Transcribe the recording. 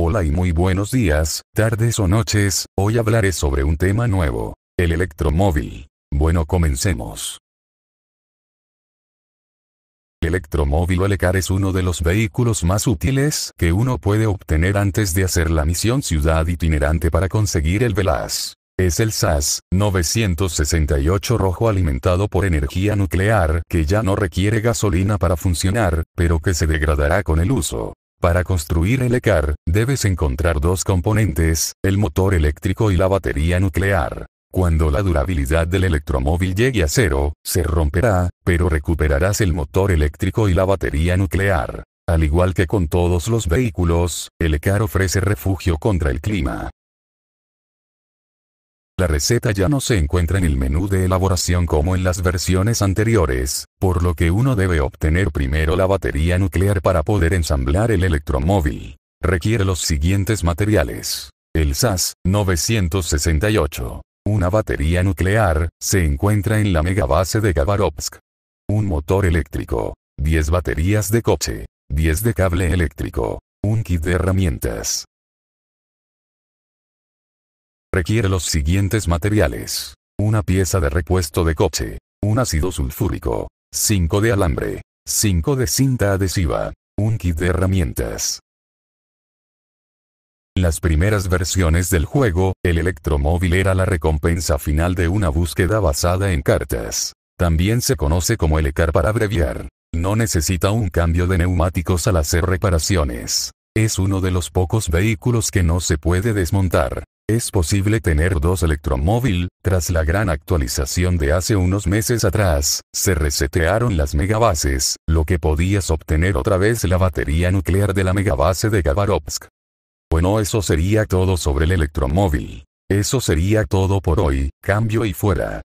Hola y muy buenos días, tardes o noches, hoy hablaré sobre un tema nuevo, el electromóvil. Bueno, comencemos. El electromóvil o es uno de los vehículos más útiles que uno puede obtener antes de hacer la misión ciudad itinerante para conseguir el VELAS. Es el SAS 968 rojo alimentado por energía nuclear que ya no requiere gasolina para funcionar, pero que se degradará con el uso. Para construir el ECAR, debes encontrar dos componentes, el motor eléctrico y la batería nuclear. Cuando la durabilidad del electromóvil llegue a cero, se romperá, pero recuperarás el motor eléctrico y la batería nuclear. Al igual que con todos los vehículos, el ECAR ofrece refugio contra el clima. La receta ya no se encuentra en el menú de elaboración como en las versiones anteriores, por lo que uno debe obtener primero la batería nuclear para poder ensamblar el electromóvil. Requiere los siguientes materiales. El SAS 968. Una batería nuclear, se encuentra en la megabase de Khabarovsk. Un motor eléctrico. 10 baterías de coche. 10 de cable eléctrico. Un kit de herramientas. Requiere los siguientes materiales. Una pieza de repuesto de coche. Un ácido sulfúrico. 5 de alambre. 5 de cinta adhesiva. Un kit de herramientas. Las primeras versiones del juego, el electromóvil era la recompensa final de una búsqueda basada en cartas. También se conoce como el ECAR para abreviar. No necesita un cambio de neumáticos al hacer reparaciones. Es uno de los pocos vehículos que no se puede desmontar. Es posible tener dos electromóvil, tras la gran actualización de hace unos meses atrás, se resetearon las megabases, lo que podías obtener otra vez la batería nuclear de la megabase de Gavarovsk. Bueno eso sería todo sobre el electromóvil. Eso sería todo por hoy, cambio y fuera.